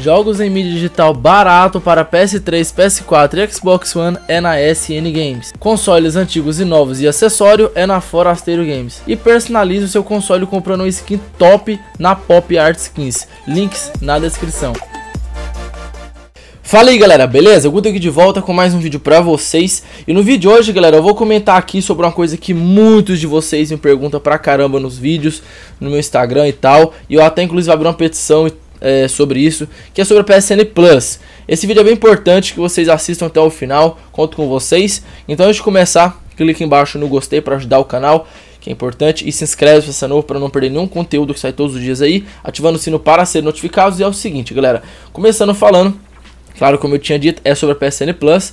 Jogos em mídia digital barato para PS3, PS4 e Xbox One é na SN Games. Consoles antigos e novos e acessório é na Forasteiro Games. E personalize o seu console comprando um skin top na Pop Art Skins. Links na descrição. Fala aí galera, beleza? Guto aqui de volta com mais um vídeo pra vocês E no vídeo de hoje galera, eu vou comentar aqui sobre uma coisa que muitos de vocês me perguntam pra caramba nos vídeos No meu Instagram e tal E eu até inclusive abri uma petição e é, sobre isso, que é sobre a PSN Plus. Esse vídeo é bem importante que vocês assistam até o final, conto com vocês. Então antes de começar, clique embaixo no gostei para ajudar o canal que é importante, e se inscreve se você é novo para não perder nenhum conteúdo que sai todos os dias aí, ativando o sino para ser notificados. E é o seguinte, galera, começando falando, claro, como eu tinha dito, é sobre a PSN Plus.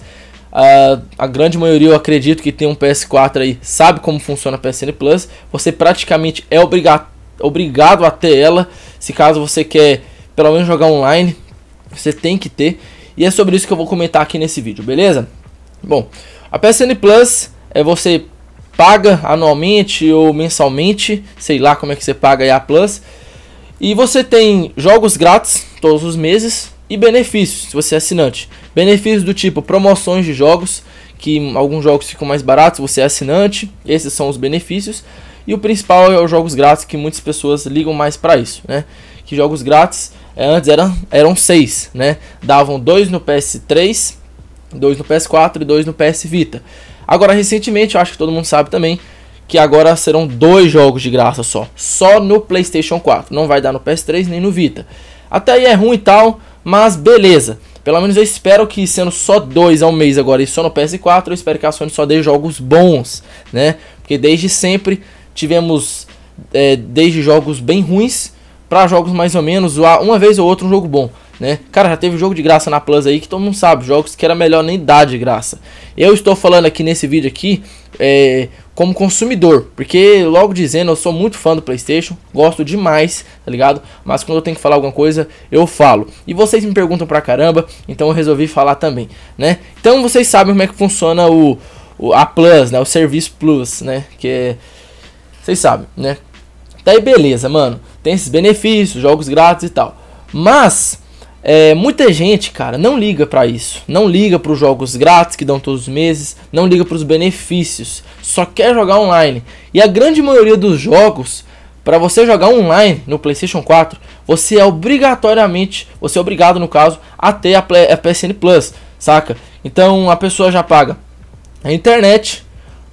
Uh, a grande maioria, eu acredito, que tem um PS4 aí, sabe como funciona a PSN Plus. Você praticamente é obriga obrigado a ter ela, se caso você quer pelo menos jogar online, você tem que ter. E é sobre isso que eu vou comentar aqui nesse vídeo, beleza? Bom, a PSN Plus é você paga anualmente ou mensalmente, sei lá como é que você paga aí a Plus. E você tem jogos grátis todos os meses e benefícios, se você é assinante. Benefícios do tipo promoções de jogos, que alguns jogos ficam mais baratos, você é assinante, esses são os benefícios. E o principal é os jogos grátis, que muitas pessoas ligam mais para isso, né? Que jogos grátis é, antes eram, eram seis, né? Davam dois no PS3, dois no PS4 e dois no PS Vita. Agora, recentemente, eu acho que todo mundo sabe também que agora serão dois jogos de graça só, só no PlayStation 4. Não vai dar no PS3 nem no Vita. Até aí é ruim e tal, mas beleza. Pelo menos eu espero que sendo só dois ao mês agora e só no PS4, eu espero que a Sony só dê jogos bons, né? Porque desde sempre Tivemos é, desde jogos bem ruins para jogos mais ou menos, uma vez ou outra um jogo bom. Né? Cara, já teve jogo de graça na Plus aí que todo mundo sabe, jogos que era melhor nem dar de graça. Eu estou falando aqui nesse vídeo aqui é, como consumidor, porque logo dizendo, eu sou muito fã do PlayStation, gosto demais, tá ligado? Mas quando eu tenho que falar alguma coisa, eu falo. E vocês me perguntam pra caramba, então eu resolvi falar também, né? Então vocês sabem como é que funciona o, o a Plus, né? O serviço Plus, né? Que é vocês sabem, né? Daí tá beleza, mano. Tem esses benefícios, jogos grátis e tal. Mas é, muita gente, cara, não liga para isso. Não liga para os jogos grátis que dão todos os meses, não liga para os benefícios. Só quer jogar online. E a grande maioria dos jogos, para você jogar online no PlayStation 4, você é obrigatoriamente, você é obrigado no caso a ter a, Play, a PSN Plus, saca? Então a pessoa já paga a internet,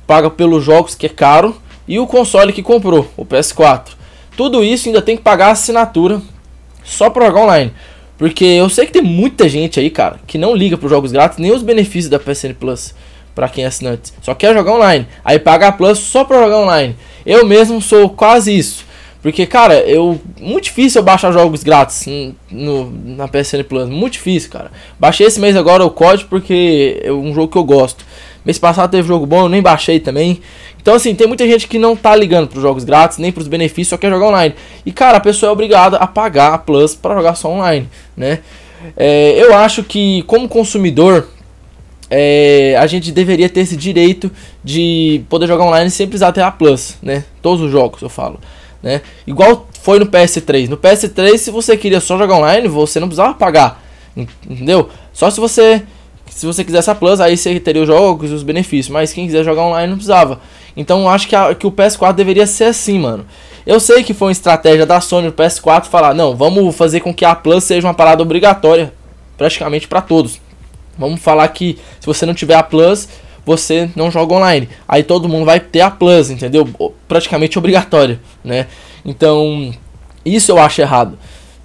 paga pelos jogos que é caro, e o console que comprou, o PS4. Tudo isso ainda tem que pagar a assinatura só para jogar online. Porque eu sei que tem muita gente aí, cara, que não liga para os jogos grátis nem os benefícios da PSN Plus para quem é assinante. Só quer jogar online. Aí paga a Plus só para jogar online. Eu mesmo sou quase isso. Porque, cara, eu. Muito difícil eu baixar jogos grátis no, na PSN Plus. Muito difícil, cara. Baixei esse mês agora o COD porque é um jogo que eu gosto. Mês passado teve jogo bom, eu nem baixei também. Então, assim, tem muita gente que não tá ligando pros jogos grátis, nem pros benefícios, só quer jogar online. E, cara, a pessoa é obrigada a pagar a Plus para jogar só online, né? É, eu acho que, como consumidor, é, a gente deveria ter esse direito de poder jogar online sem precisar ter a Plus, né? Todos os jogos, eu falo. Né? Igual foi no PS3. No PS3, se você queria só jogar online, você não precisava pagar, entendeu? Só se você se você quisesse a Plus, aí você teria os jogos e os benefícios. Mas quem quiser jogar online não precisava. Então eu acho que, a, que o PS4 deveria ser assim, mano. Eu sei que foi uma estratégia da Sony, o PS4, falar, não, vamos fazer com que a Plus seja uma parada obrigatória, praticamente para todos. Vamos falar que se você não tiver a Plus, você não joga online. Aí todo mundo vai ter a Plus, entendeu? Praticamente obrigatório, né? Então, isso eu acho errado.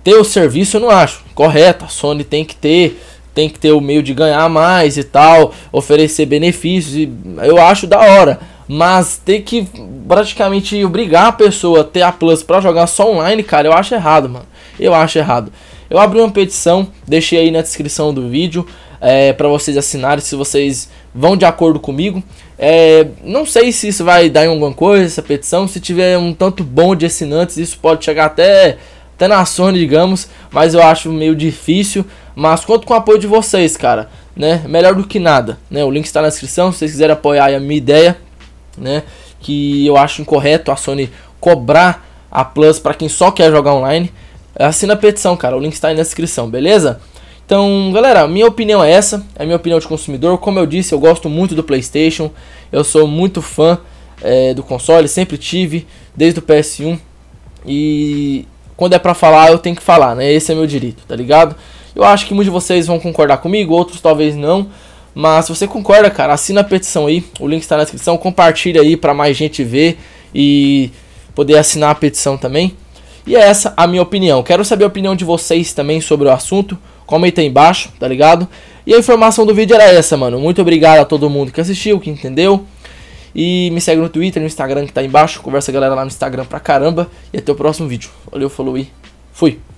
Ter o serviço eu não acho correto. A Sony tem que ter, tem que ter o meio de ganhar mais e tal, oferecer benefícios. E eu acho da hora. Mas ter que praticamente obrigar a pessoa a ter a Plus para jogar só online, cara, eu acho errado, mano. Eu acho errado. Eu abri uma petição, deixei aí na descrição do vídeo é, para vocês assinarem se vocês vão de acordo comigo. É, não sei se isso vai dar em alguma coisa, essa petição. Se tiver um tanto bom de assinantes, isso pode chegar até, até na Sony, digamos. Mas eu acho meio difícil. Mas conto com o apoio de vocês, cara. Né? Melhor do que nada. Né? O link está na descrição. Se vocês quiserem apoiar a minha ideia, né? Que eu acho incorreto a Sony cobrar a Plus para quem só quer jogar online. Assina a petição, cara. O link está aí na descrição, beleza? Então, galera, minha opinião é essa. É a minha opinião de consumidor. Como eu disse, eu gosto muito do PlayStation. Eu sou muito fã é, do console, sempre tive, desde o PS1. E quando é pra falar, eu tenho que falar, né? Esse é meu direito, tá ligado? Eu acho que muitos de vocês vão concordar comigo, outros talvez não. Mas se você concorda, cara, assina a petição aí. O link está na descrição. Compartilha aí para mais gente ver e poder assinar a petição também. E é essa a minha opinião. Quero saber a opinião de vocês também sobre o assunto. Comenta aí embaixo, tá ligado? E a informação do vídeo era essa, mano. Muito obrigado a todo mundo que assistiu, que entendeu. E me segue no Twitter, no Instagram que tá aí embaixo. Conversa a galera lá no Instagram pra caramba. E até o próximo vídeo. Valeu, falou e fui.